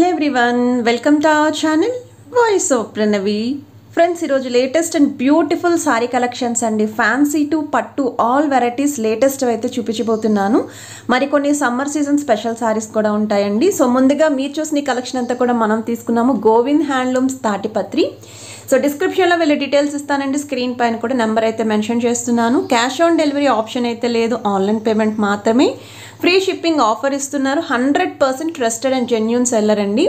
hello everyone welcome to our channel voice of Pranavi friends ఈరోజు latest and beautiful sari collections అండి fancy to పట్టు all varieties latest అయితే చూపించబోతున్నాను మరికొన్ని సమ్మర్ సీజన్ స్పెషల్ సారీస్ కూడా ఉంటాయండి సో ముందుగా మీరు చూసిన కలెక్షన్ అంతా కూడా మనం తీసుకున్నాము గోవింద్ హ్యాండ్లూమ్స్ తాటిపత్రి సో డిస్క్రిప్షన్లో వీళ్ళు డీటెయిల్స్ ఇస్తానండి స్క్రీన్ పైన కూడా నెంబర్ అయితే మెన్షన్ చేస్తున్నాను క్యాష్ ఆన్ డెలివరీ ఆప్షన్ అయితే లేదు ఆన్లైన్ పేమెంట్ మాత్రమే ఫ్రీ షిప్పింగ్ ఆఫర్ ఇస్తున్నారు hundred percent trusted and genuine seller అండి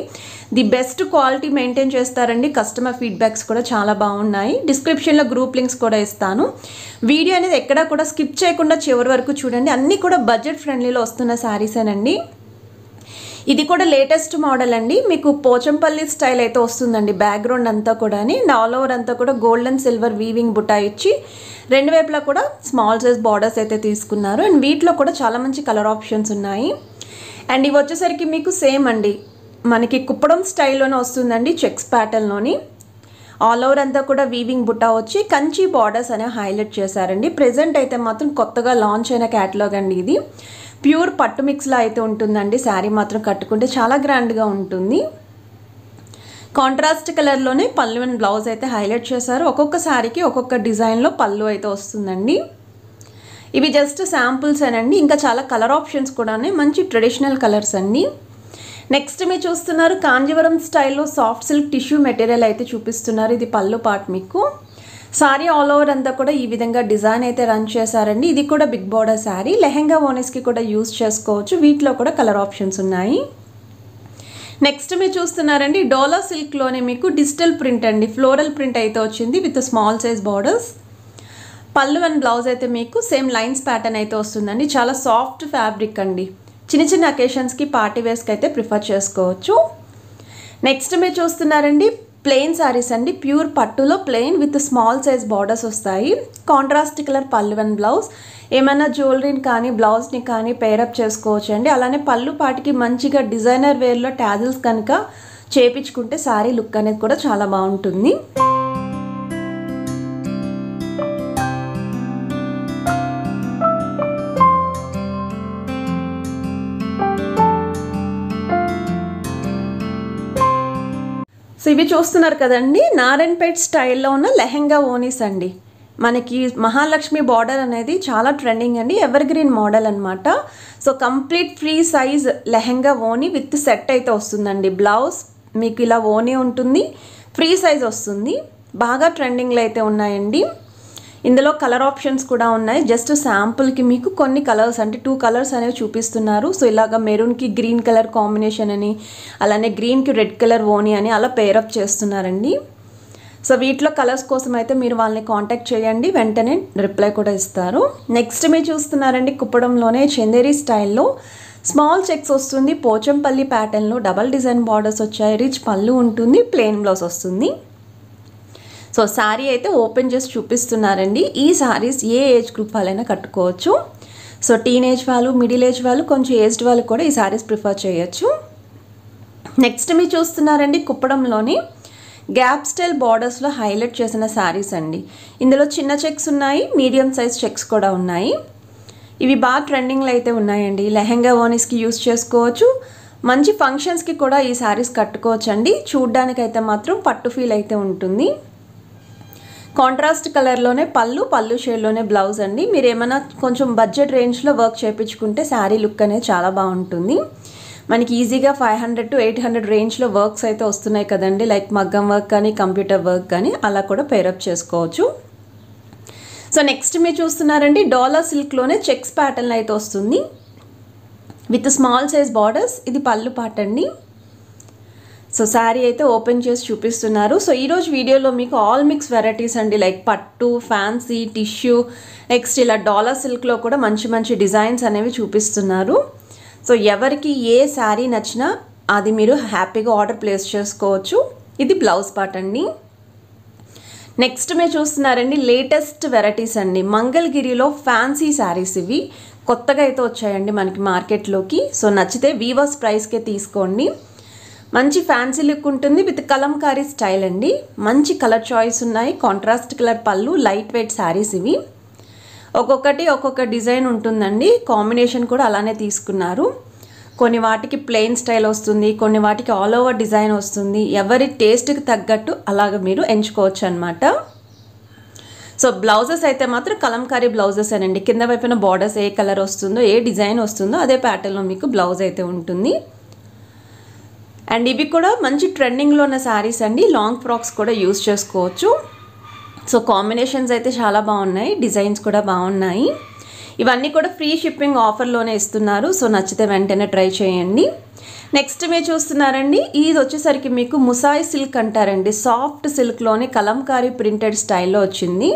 ది బెస్ట్ క్వాలిటీ మెయింటైన్ చేస్తారండి కస్టమర్ ఫీడ్బ్యాక్స్ కూడా చాలా బాగున్నాయి డిస్క్రిప్షన్లో గ్రూప్ లింక్స్ కూడా ఇస్తాను వీడియో అనేది ఎక్కడా కూడా స్కిప్ చేయకుండా చివరి వరకు చూడండి అన్నీ కూడా బడ్జెట్ ఫ్రెండ్లీలో వస్తున్న శారీసేనండి ఇది కూడా లేటెస్ట్ మోడల్ అండి మీకు పోచంపల్లి స్టైల్ అయితే వస్తుందండి బ్యాక్గ్రౌండ్ అంతా కూడా ఆల్ ఓవర్ అంతా కూడా గోల్డ్ అండ్ సిల్వర్ వీవింగ్ బుటా ఇచ్చి రెండు వైపులా కూడా స్మాల్ సైజ్ బార్డర్స్ అయితే తీసుకున్నారు అండ్ వీటిలో కూడా చాలా మంచి కలర్ ఆప్షన్స్ ఉన్నాయి అండ్ ఇవి వచ్చేసరికి మీకు సేమ్ అండి మనకి కుప్పడం స్టైల్లోనే వస్తుందండి చెక్స్ ప్యాటర్న్లోని ఆల్ ఓవర్ అంతా కూడా వీవింగ్ బుట్టా వచ్చి కంచి బార్డర్స్ అనేవి హైలైట్ చేశారండి ప్రజెంట్ అయితే మాత్రం కొత్తగా లాంచ్ అయిన క్యాటలాగ్ అండి ఇది ప్యూర్ పట్టు మిక్స్లో అయితే ఉంటుందండి శారీ మాత్రం కట్టుకుంటే చాలా గ్రాండ్గా ఉంటుంది కాంట్రాస్ట్ కలర్లోనే పళ్ళు అండ్ బ్లౌజ్ అయితే హైలైట్ చేశారు ఒక్కొక్క శారీకి ఒక్కొక్క డిజైన్లో పళ్ళు అయితే వస్తుందండి ఇవి జస్ట్ శాంపుల్స్ అనండి ఇంకా చాలా కలర్ ఆప్షన్స్ కూడా మంచి ట్రెడిషనల్ కలర్స్ అండి నెక్స్ట్ మీరు చూస్తున్నారు కాంజీవరం స్టైల్లో సాఫ్ట్ సిల్క్ టిష్యూ మెటీరియల్ అయితే చూపిస్తున్నారు ఇది పళ్ళు పార్ట్ మీకు సారీ ఆల్ ఓవర్ అంతా కూడా ఈ విధంగా డిజైన్ అయితే రన్ చేశారండి ఇది కూడా బిగ్ బోర్డర్ శారీ లెహెంగా ఓనెస్కి కూడా యూస్ చేసుకోవచ్చు వీటిలో కూడా కలర్ ఆప్షన్స్ ఉన్నాయి నెక్స్ట్ మీరు చూస్తున్నారండి డోలా సిల్క్లోనే మీకు డిజిటల్ ప్రింట్ అండి ఫ్లోరల్ ప్రింట్ అయితే వచ్చింది విత్ స్మాల్ సైజ్ బార్డర్స్ పళ్ళు అండ్ బ్లౌజ్ అయితే మీకు సేమ్ లైన్స్ ప్యాటర్న్ అయితే వస్తుందండి చాలా సాఫ్ట్ ఫ్యాబ్రిక్ అండి చిన్న చిన్న అకేషన్స్కి పార్టీ వేస్కి అయితే ప్రిఫర్ చేసుకోవచ్చు నెక్స్ట్ మీరు చూస్తున్నారండి ప్లెయిన్ శారీస్ అండి ప్యూర్ పట్టులో plain with small size borders వస్తాయి కాంట్రాస్ట్ కలర్ అండ్ బ్లౌజ్ ఏమైనా జ్యువెలరీని కానీ బ్లౌజ్ని కానీ పేరప్ చేసుకోవచ్చు అండి అలానే పళ్ళు పాటికి మంచిగా డిజైనర్ వేర్లో ట్యాజిల్స్ కనుక చేపించుకుంటే శారీ లుక్ అనేది కూడా చాలా బాగుంటుంది ఇవి చూస్తున్నారు కదండి నారాయణపేట్ స్టైల్లో ఉన్న లెహెంగా ఓనీస్ అండి మనకి మహాలక్ష్మి బార్డర్ అనేది చాలా ట్రెండింగ్ అండి ఎవర్ గ్రీన్ మోడల్ అనమాట so complete free size lehenga ఓని విత్ సెట్ అయితే వస్తుందండి బ్లౌజ్ మీకు ఇలా ఓనీ ఉంటుంది ఫ్రీ సైజ్ వస్తుంది బాగా ట్రెండింగ్లో అయితే ఉన్నాయండి ఇందులో కలర్ ఆప్షన్స్ కూడా ఉన్నాయి జస్ట్ శాంపుల్కి మీకు కొన్ని కలర్స్ అంటే టూ కలర్స్ అనేవి చూపిస్తున్నారు సో ఇలాగ మెరూన్కి గ్రీన్ కలర్ కాంబినేషన్ అని అలానే గ్రీన్కి రెడ్ కలర్ ఓని అని అలా పేరప్ చేస్తున్నారండి సో వీటిలో కలర్స్ కోసం అయితే మీరు వాళ్ళని కాంటాక్ట్ చేయండి వెంటనే రిప్లై కూడా ఇస్తారు నెక్స్ట్ మీరు చూస్తున్నారండి కుప్పడంలోనే చందేరి స్టైల్లో స్మాల్ చెక్స్ వస్తుంది పోచంపల్లి ప్యాటర్న్లో డబల్ డిజైన్ బార్డర్స్ వచ్చాయి రిచ్ పళ్ళు ఉంటుంది ప్లెయిన్ బ్లౌజ్ వస్తుంది సో శారీ అయితే ఓపెన్ చేసి చూపిస్తున్నారండి ఈ శారీస్ ఏ ఏజ్ గ్రూప్ వాళ్ళైనా కట్టుకోవచ్చు సో టీనేజ్ వాళ్ళు మిడిల్ ఏజ్ వాళ్ళు కొంచెం ఏజ్డ్ వాళ్ళు కూడా ఈ శారీస్ ప్రిఫర్ చేయొచ్చు నెక్స్ట్ మీరు చూస్తున్నారండి కుప్పడంలోని గ్యాప్ స్టైల్ బార్డర్స్లో హైలైట్ చేసిన శారీస్ అండి ఇందులో చిన్న చెక్స్ ఉన్నాయి మీడియం సైజ్ చెక్స్ కూడా ఉన్నాయి ఇవి బాగా ట్రెండింగ్లో అయితే ఉన్నాయండి లెహెంగా ఓనీస్కి యూస్ చేసుకోవచ్చు మంచి ఫంక్షన్స్కి కూడా ఈ శారీస్ కట్టుకోవచ్చండి చూడ్డానికైతే మాత్రం పట్టు ఫీల్ అయితే ఉంటుంది కాంట్రాస్ట్ కలర్లోనే పళ్ళు పళ్ళు షేడ్లోనే బ్లౌజ్ అండి మీరు ఏమైనా కొంచెం బడ్జెట్ రేంజ్లో వర్క్ చేయించుకుంటే శారీ లుక్ అనేది చాలా బాగుంటుంది మనకి ఈజీగా five hundred to eight hundred రేంజ్లో వర్క్స్ అయితే వస్తున్నాయి కదండి లైక్ మగ్గం వర్క్ కానీ కంప్యూటర్ వర్క్ కానీ అలా కూడా పేరప్ చేసుకోవచ్చు సో నెక్స్ట్ మీరు చూస్తున్నారండి డాలర్ సిల్క్లోనే చెక్స్ ప్యాటర్న్ అయితే వస్తుంది విత్ స్మాల్ సైజ్ బార్డర్స్ ఇది పళ్ళు పాట అండి సో శారీ అయితే ఓపెన్ చేసి చూపిస్తున్నారు సో ఈరోజు వీడియోలో మీకు ఆల్ మిక్స్ వెరైటీస్ అండి లైక్ పట్టు ఫ్యాన్సీ టిష్యూ నెక్స్ట్ ఇలా డాలర్ సిల్క్లో కూడా మంచి మంచి డిజైన్స్ అనేవి చూపిస్తున్నారు సో ఎవరికి ఏ శారీ నచ్చినా అది మీరు హ్యాపీగా ఆర్డర్ ప్లేస్ చేసుకోవచ్చు ఇది బ్లౌజ్ పార్ట్ అండి నెక్స్ట్ మీరు చూస్తున్నారండి లేటెస్ట్ వెరైటీస్ అండి మంగళగిరిలో ఫ్యాన్సీ శారీస్ ఇవి కొత్తగా అయితే వచ్చాయండి మనకి మార్కెట్లోకి సో నచ్చితే వీవర్స్ ప్రైస్కే తీసుకోండి మంచి ఫ్యాన్సీ లుక్ ఉంటుంది విత్ కలంకారీ స్టైల్ అండి మంచి కలర్ చాయిస్ ఉన్నాయి కాంట్రాస్ట్ కలర్ పళ్ళు లైట్ వెయిట్ శారీస్ ఇవి ఒక్కొక్కటి ఒక్కొక్క డిజైన్ ఉంటుందండి కాంబినేషన్ కూడా అలానే తీసుకున్నారు కొన్ని వాటికి ప్లెయిన్ స్టైల్ వస్తుంది కొన్ని వాటికి ఆల్ ఓవర్ డిజైన్ వస్తుంది ఎవరి టేస్ట్కి తగ్గట్టు అలాగ మీరు ఎంచుకోవచ్చు అనమాట సో బ్లౌజెస్ అయితే మాత్రం కలంకారీ బ్లౌజెస్ అనండి కింద వైపున బార్డర్స్ ఏ కలర్ వస్తుందో ఏ డిజైన్ వస్తుందో అదే ప్యాటర్న్లో మీకు బ్లౌజ్ అయితే ఉంటుంది అండ్ ఇవి కూడా మంచి ట్రెండింగ్లో ఉన్న శారీస్ అండి లాంగ్ ఫ్రాక్స్ కూడా యూజ్ చేసుకోవచ్చు సో కాంబినేషన్స్ అయితే చాలా బాగున్నాయి డిజైన్స్ కూడా బాగున్నాయి ఇవన్నీ కూడా ఫ్రీ షిప్పింగ్ ఆఫర్లోనే ఇస్తున్నారు సో నచ్చితే వెంటనే ట్రై చేయండి నెక్స్ట్ మీరు చూస్తున్నారండి ఇది వచ్చేసరికి మీకు ముసాయి సిల్క్ అంటారండి సాఫ్ట్ సిల్క్లోనే కలంకారీ ప్రింటెడ్ స్టైల్లో వచ్చింది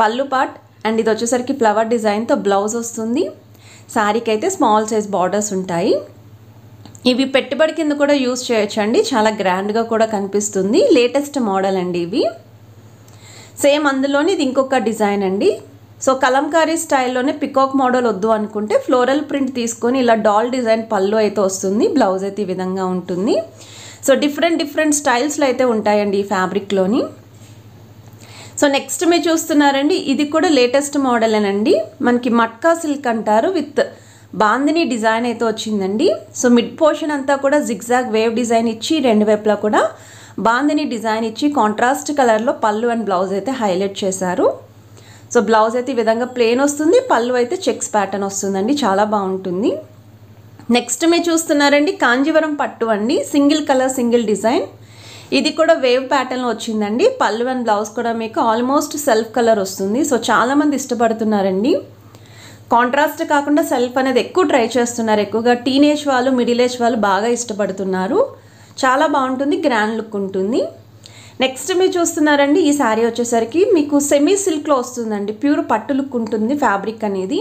పళ్ళు పాట్ అండ్ ఇది వచ్చేసరికి ఫ్లవర్ డిజైన్తో బ్లౌజ్ వస్తుంది శారీకి అయితే స్మాల్ సైజ్ బార్డర్స్ ఉంటాయి ఇవి పెట్టుబడి కింద కూడా యూస్ చేయొచ్చండి చాలా గ్రాండ్గా కూడా కనిపిస్తుంది లేటెస్ట్ మోడల్ అండి ఇవి సేమ్ అందులోని ఇది ఇంకొక డిజైన్ అండి సో కలంకారీ స్టైల్లోనే పికాక్ మోడల్ వద్దు అనుకుంటే ఫ్లోరల్ ప్రింట్ తీసుకొని ఇలా డాల్ డిజైన్ పళ్ళు అయితే వస్తుంది బ్లౌజ్ అయితే ఈ విధంగా ఉంటుంది సో డిఫరెంట్ డిఫరెంట్ స్టైల్స్లో అయితే ఉంటాయండి ఈ ఫ్యాబ్రిక్లోని సో నెక్స్ట్ మీరు చూస్తున్నారండి ఇది కూడా లేటెస్ట్ మోడలేనండి మనకి మట్కా సిల్క్ అంటారు విత్ బాందిని డిజైన్ అయితే వచ్చిందండి సో మిడ్ పోర్షన్ అంతా కూడా జిగ్జాగ్ వేవ్ డిజైన్ ఇచ్చి రెండు వైపులా కూడా బాందిని డిజైన్ ఇచ్చి కాంట్రాస్ట్ కలర్లో పళ్ళు అండ్ బ్లౌజ్ అయితే హైలైట్ చేశారు సో బ్లౌజ్ అయితే ఈ విధంగా ప్లేన్ వస్తుంది పళ్ళు అయితే చెక్స్ ప్యాటర్న్ వస్తుందండి చాలా బాగుంటుంది నెక్స్ట్ మీరు చూస్తున్నారండి కాంజీవరం పట్టు అండి సింగిల్ కలర్ సింగిల్ డిజైన్ ఇది కూడా వేవ్ ప్యాటర్న్ వచ్చిందండి పళ్ళు అండ్ బ్లౌజ్ కూడా మీకు ఆల్మోస్ట్ సెల్ఫ్ కలర్ వస్తుంది సో చాలామంది ఇష్టపడుతున్నారండి కాంట్రాస్ట్ కాకుండా సెల్ఫ్ అనేది ఎక్కువ ట్రై చేస్తున్నారు ఎక్కువగా టీనేజ్ వాళ్ళు మిడిల్ ఏజ్ వాళ్ళు బాగా ఇష్టపడుతున్నారు చాలా బాగుంటుంది గ్రాండ్ లుక్ ఉంటుంది నెక్స్ట్ మీరు చూస్తున్నారండి ఈ శారీ వచ్చేసరికి మీకు సెమీ సిల్క్లో వస్తుందండి ప్యూర్ పట్టు లుక్ ఉంటుంది ఫ్యాబ్రిక్ అనేది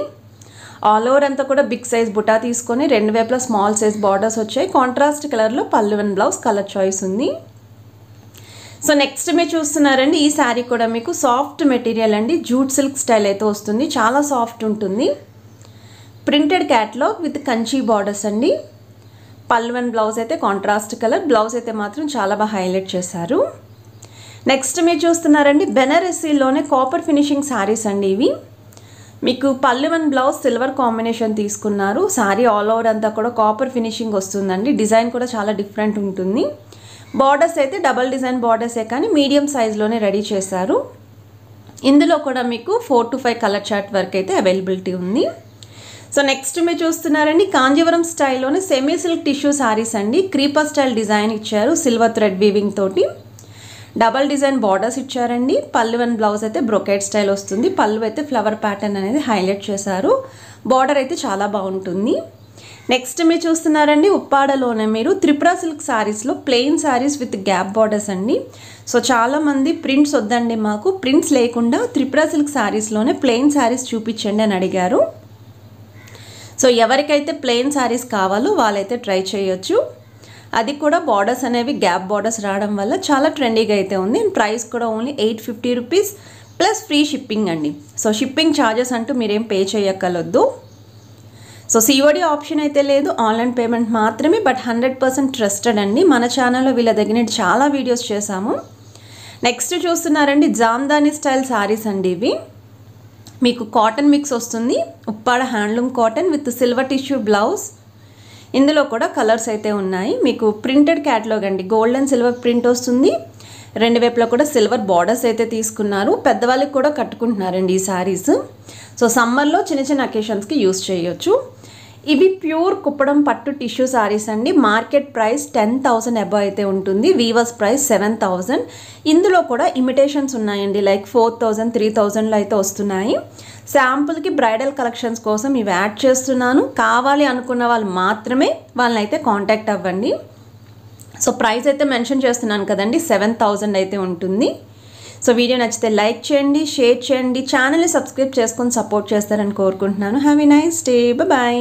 ఆల్ ఓవర్ అంతా కూడా బిగ్ సైజ్ బుటా తీసుకొని రెండు వైపులా స్మాల్ సైజ్ బార్డర్స్ వచ్చాయి కాంట్రాస్ట్ కలర్లో పల్లువన్ బ్లౌజ్ కలర్ చాయిస్ ఉంది సో నెక్స్ట్ మీరు చూస్తున్నారండి ఈ శారీ కూడా మీకు సాఫ్ట్ మెటీరియల్ అండి జూట్ సిల్క్ స్టైల్ అయితే వస్తుంది చాలా సాఫ్ట్ ఉంటుంది printed catalogue with Kanchi borders అండి పల్వన్ బ్లౌజ్ అయితే కాంట్రాస్ట్ కలర్ బ్లౌజ్ అయితే మాత్రం చాలా బాగా హైలైట్ చేశారు నెక్స్ట్ మీరు చూస్తున్నారండి బెనారసీలోనే కాపర్ ఫినిషింగ్ శారీస్ అండి ఇవి మీకు పల్లెవన్ బ్లౌజ్ సిల్వర్ కాంబినేషన్ తీసుకున్నారు శారీ ఆల్ ఓవర్ అంతా కూడా కాపర్ ఫినిషింగ్ వస్తుందండి డిజైన్ కూడా చాలా డిఫరెంట్ ఉంటుంది బార్డర్స్ అయితే డబల్ డిజైన్ బార్డర్సే కానీ మీడియం సైజ్లోనే రెడీ చేశారు ఇందులో కూడా మీకు four to five colour chart work అయితే అవైలబిలిటీ ఉంది సో నెక్స్ట్ మీరు చూస్తున్నారండి కాంజీవరం స్టైల్లోనే సెమీ సిల్క్ టిష్యూ సారీస్ అండి క్రీపర్ స్టైల్ డిజైన్ ఇచ్చారు సిల్వర్ థ్రెడ్ వీవింగ్ తోటి డబల్ డిజైన్ బార్డర్స్ ఇచ్చారండి పళ్ళు అండ్ బ్లౌజ్ అయితే బ్రొకేట్ స్టైల్ వస్తుంది పళ్ళు అయితే ఫ్లవర్ ప్యాటర్న్ అనేది హైలైట్ చేశారు బార్డర్ అయితే చాలా బాగుంటుంది నెక్స్ట్ మీరు చూస్తున్నారండి ఉప్పాడలోనే మీరు త్రిపుర సిల్క్ శారీస్లో plain saris with gap borders అండి సో చాలామంది ప్రింట్స్ వద్దండి మాకు ప్రింట్స్ లేకుండా త్రిపుర సిల్క్ శారీస్లోనే ప్లెయిన్ శారీస్ చూపించండి అని అడిగారు సో ఎవరికైతే ప్లెయిన్ శారీస్ కావాలో వాళ్ళైతే ట్రై చేయొచ్చు అది కూడా బార్డర్స్ అనేవి గ్యాప్ బార్డర్స్ రావడం వల్ల చాలా ట్రెండీగా అయితే ఉంది అండ్ ప్రైస్ కూడా only eight fifty rupees plus free shipping అండి సో షిప్పింగ్ ఛార్జెస్ అంటూ మీరేం పే చేయక్కలొద్దు సో సిఓడి ఆప్షన్ అయితే లేదు ఆన్లైన్ పేమెంట్ మాత్రమే బట్ హండ్రెడ్ పర్సెంట్ ట్రస్టెడ్ అండి మన ఛానల్లో వీళ్ళ దగ్గర చాలా వీడియోస్ చేశాము నెక్స్ట్ చూస్తున్నారండి జామ్దాని స్టైల్ శారీస్ అండి ఇవి మీకు కాటన్ మిక్స్ వస్తుంది Uppada handloom cotton with silver tissue blouse ఇందులో కూడా కలర్స్ అయితే ఉన్నాయి మీకు ప్రింటెడ్ క్యాటలాగ్ అండి గోల్డ్ అండ్ సిల్వర్ ప్రింట్ వస్తుంది రెండు వైపులో కూడా సిల్వర్ బార్డర్స్ అయితే తీసుకున్నారు పెద్దవాళ్ళకి కూడా కట్టుకుంటున్నారండి ఈ శారీస్ సో సమ్మర్లో చిన్న చిన్న అకేషన్స్కి యూస్ చేయొచ్చు ఇవి ప్యూర్ కుప్పడం పట్టు టిష్యూ సారీస్ అండి market price ten thousand above అయితే ఉంటుంది వీవర్స్ ప్రైస్ సెవెన్ థౌజండ్ ఇందులో కూడా ఇమిటేషన్స్ ఉన్నాయండి లైక్ ఫోర్ థౌజండ్ త్రీ థౌజండ్లో అయితే వస్తున్నాయి శాంపుల్కి బ్రైడల్ కలెక్షన్స్ కోసం ఇవి యాడ్ చేస్తున్నాను కావాలి అనుకున్న వాళ్ళు మాత్రమే వాళ్ళని అయితే కాంటాక్ట్ అవ్వండి సో ప్రైస్ అయితే మెన్షన్ చేస్తున్నాను కదండి సెవెన్ థౌజండ్ అయితే ఉంటుంది సో వీడియో నచ్చితే లైక్ చేయండి షేర్ చేయండి ఛానల్ని సబ్స్క్రైబ్ చేసుకొని సపోర్ట్ చేస్తారని కోరుకుంటున్నాను have a nice day bye